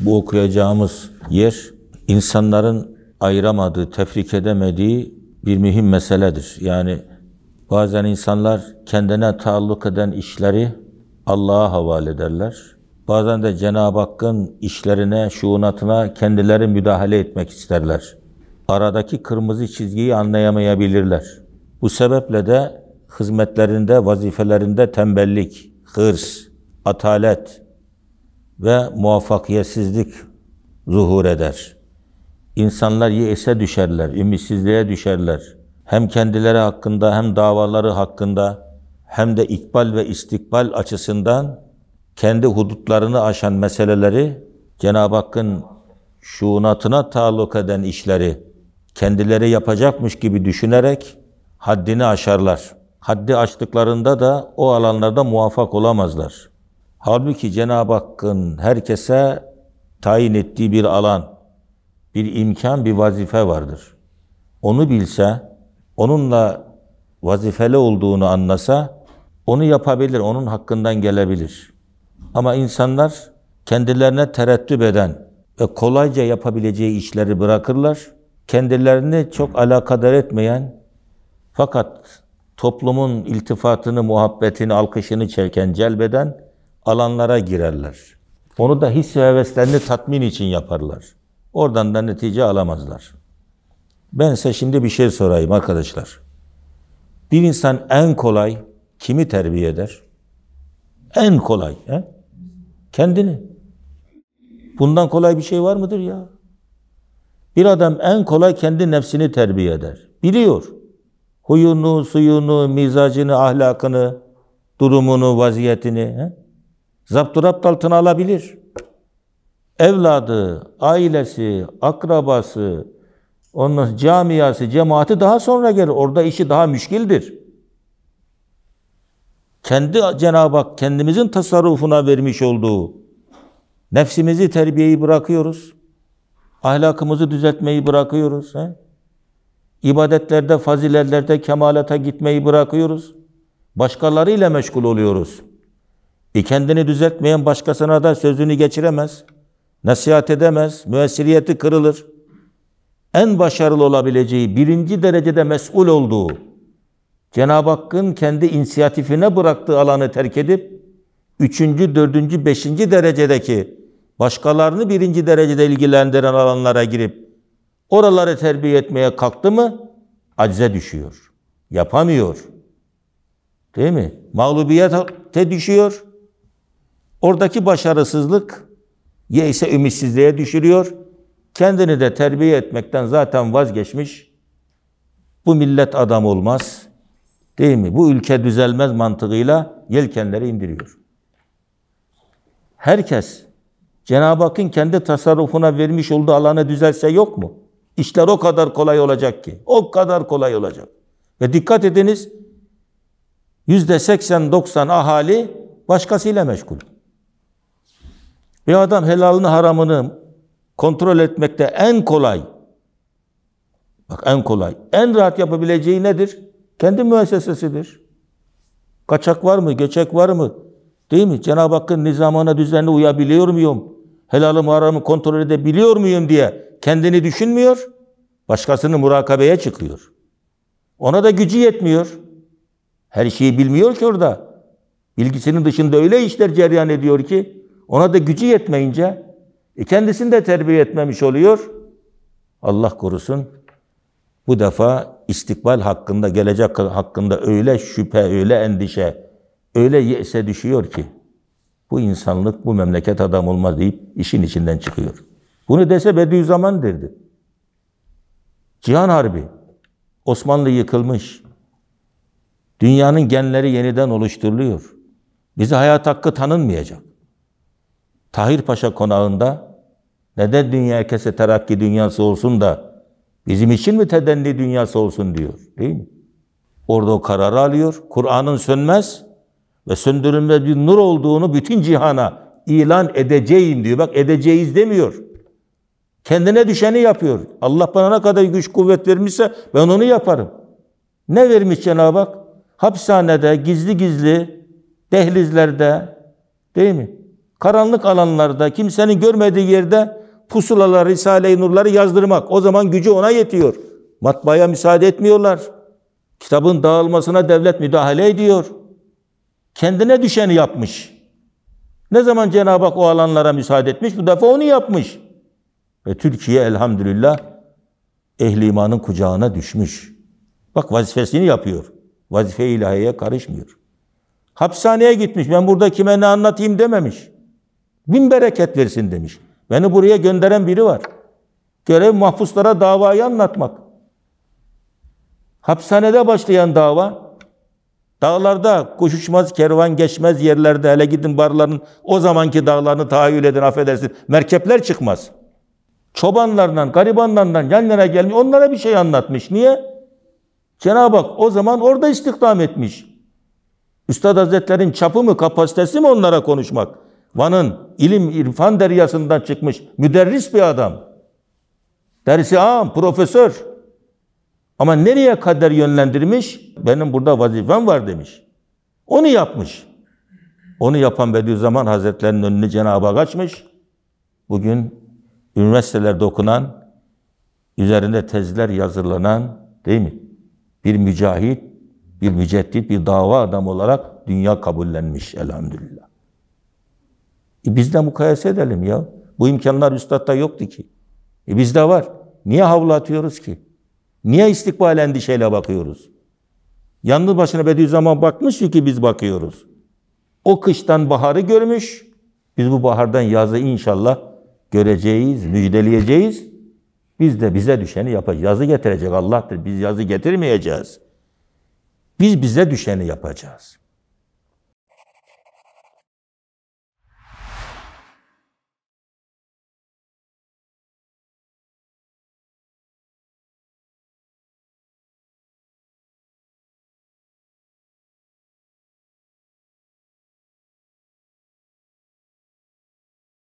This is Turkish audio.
Bu okuyacağımız yer insanların ayıramadığı, tefrik edemediği bir mühim meseledir. Yani bazen insanlar kendine taalluk eden işleri Allah'a havale ederler. Bazen de Cenab-ı Hakk'ın işlerine, şuunatına kendileri müdahale etmek isterler. Aradaki kırmızı çizgiyi anlayamayabilirler. Bu sebeple de hizmetlerinde, vazifelerinde tembellik, hırs, atalet, ve muvaffakiyetsizlik zuhur eder. İnsanlar yeise düşerler, ümitsizliğe düşerler. Hem kendileri hakkında hem davaları hakkında hem de ikbal ve istikbal açısından kendi hudutlarını aşan meseleleri Cenab-ı Hakk'ın şuunatına taalluk eden işleri kendileri yapacakmış gibi düşünerek haddini aşarlar. Haddi açtıklarında da o alanlarda muvaffak olamazlar. Halbuki Cenab-ı Hakk'ın herkese tayin ettiği bir alan, bir imkan, bir vazife vardır. Onu bilse, onunla vazifeli olduğunu anlasa, onu yapabilir, onun hakkından gelebilir. Ama insanlar kendilerine tereddüt eden ve kolayca yapabileceği işleri bırakırlar. Kendilerini çok alakadar etmeyen fakat toplumun iltifatını, muhabbetini, alkışını çeken, celbeden alanlara girerler. Onu da his ve heveslerini tatmin için yaparlar. Oradan da netice alamazlar. Ben size şimdi bir şey sorayım arkadaşlar. Bir insan en kolay kimi terbiye eder? En kolay. He? Kendini. Bundan kolay bir şey var mıdır ya? Bir adam en kolay kendi nefsini terbiye eder. Biliyor. Huyunu, suyunu, mizacını, ahlakını, durumunu, vaziyetini. He? zapturapt altına alabilir. Evladı, ailesi, akrabası, onun camiası, cemaati daha sonra gelir. Orada işi daha müşkildir. Kendi Cenab-ı Hak kendimizin tasarrufuna vermiş olduğu nefsimizi terbiyeyi bırakıyoruz. Ahlakımızı düzeltmeyi bırakıyoruz. He? İbadetlerde, faziletlerde kemalata gitmeyi bırakıyoruz. Başkalarıyla meşgul oluyoruz. E kendini düzeltmeyen başkasına da sözünü geçiremez. Nasihat edemez. Müessiriyeti kırılır. En başarılı olabileceği, birinci derecede mesul olduğu, Cenab-ı Hakk'ın kendi inisiyatifine bıraktığı alanı terk edip, üçüncü, dördüncü, beşinci derecedeki başkalarını birinci derecede ilgilendiren alanlara girip oraları terbiye etmeye kalktı mı acze düşüyor. Yapamıyor. Değil mi? Mağlubiyete düşüyor. Oradaki başarısızlık ya ise ümitsizliğe düşürüyor. Kendini de terbiye etmekten zaten vazgeçmiş. Bu millet adam olmaz. Değil mi? Bu ülke düzelmez mantığıyla yelkenleri indiriyor. Herkes Cenab-ı Hakk'ın kendi tasarrufuna vermiş olduğu alanı düzelse yok mu? İşler o kadar kolay olacak ki. O kadar kolay olacak. Ve dikkat ediniz yüzde seksen doksan ahali başkasıyla meşgul. Bir adam helalını haramını kontrol etmekte en kolay, bak en kolay, en rahat yapabileceği nedir? Kendi müessesesidir. Kaçak var mı, göçek var mı? Değil mi? Cenab-ı Hakk'ın nizamına, düzenine uyabiliyor muyum? Helalımı haramı kontrol edebiliyor muyum diye kendini düşünmüyor. Başkasını murakabeye çıkıyor. Ona da gücü yetmiyor. Her şeyi bilmiyor ki orada. Bilgisinin dışında öyle işler ceryan ediyor ki ona da gücü yetmeyince e kendisini de terbiye etmemiş oluyor. Allah korusun. Bu defa istikbal hakkında, gelecek hakkında öyle şüphe, öyle endişe, öyle yese düşüyor ki bu insanlık, bu memleket adam olmaz deyip işin içinden çıkıyor. Bunu dese Bediüzzaman derdi. Cihan Harbi, Osmanlı yıkılmış. Dünyanın genleri yeniden oluşturuluyor. Bizi hayat hakkı tanınmayacak. Tahir Paşa konağında neden dünya herkese terakki dünyası olsun da bizim için mi tedenni dünyası olsun diyor değil mi? Orada o kararı alıyor. Kur'an'ın sönmez ve söndürülmez bir nur olduğunu bütün cihana ilan edeceğim diyor. Bak edeceğiz demiyor. Kendine düşeni yapıyor. Allah bana ne kadar güç kuvvet vermişse ben onu yaparım. Ne vermiş Cenab-ı Hak? Hapishanede, gizli gizli, dehlizlerde değil mi? Karanlık alanlarda, kimsenin görmediği yerde pusulalar, Risale-i Nurları yazdırmak. O zaman gücü ona yetiyor. Matbaaya müsaade etmiyorlar. Kitabın dağılmasına devlet müdahale ediyor. Kendine düşeni yapmış. Ne zaman Cenab-ı Hak o alanlara müsaade etmiş? Bu defa onu yapmış. Ve Türkiye elhamdülillah ehli imanın kucağına düşmüş. Bak vazifesini yapıyor. Vazife ilahiyeye karışmıyor. Hapishaneye gitmiş. Ben burada kime ne anlatayım dememiş. Bin bereket versin demiş. Beni buraya gönderen biri var. Görev mahpuslara davayı anlatmak. Hapishanede başlayan dava, dağlarda koşuşmaz, kervan geçmez yerlerde hele gidin barların o zamanki dağlarını tahayyül edin affedersin. Merkepler çıkmaz. Çobanlarla, garibanlarla yan yana gelmiş onlara bir şey anlatmış. Niye? Cenab-ı Hak o zaman orada istihdam etmiş. Üstad Hazretlerin çapı mı, kapasitesi mi onlara konuşmak? Van'ın ilim irfan deryasından çıkmış müderris bir adam. Dersi am, profesör. Ama nereye kader yönlendirmiş? Benim burada vazifem var demiş. Onu yapmış. Onu yapan Bediüzzaman Hazretleri'nin önünü Cenab-ı Hak açmış. Bugün üniversitelerde okunan, üzerinde tezler yazılanan değil mi? Bir mücahit, bir müceddit, bir dava adamı olarak dünya kabullenmiş elhamdülillah. E biz de mukayese edelim ya. Bu imkanlar üstadda yoktu ki. E bizde var. Niye havlu atıyoruz ki? Niye istikbal endişeyle bakıyoruz? Yalnız başına Bediüzzaman bakmış ki biz bakıyoruz. O kıştan baharı görmüş. Biz bu bahardan yazı inşallah göreceğiz, müjdeleyeceğiz. Biz de bize düşeni yapacağız. Yazı getirecek Allah'tır. Biz yazı getirmeyeceğiz. Biz bize düşeni yapacağız.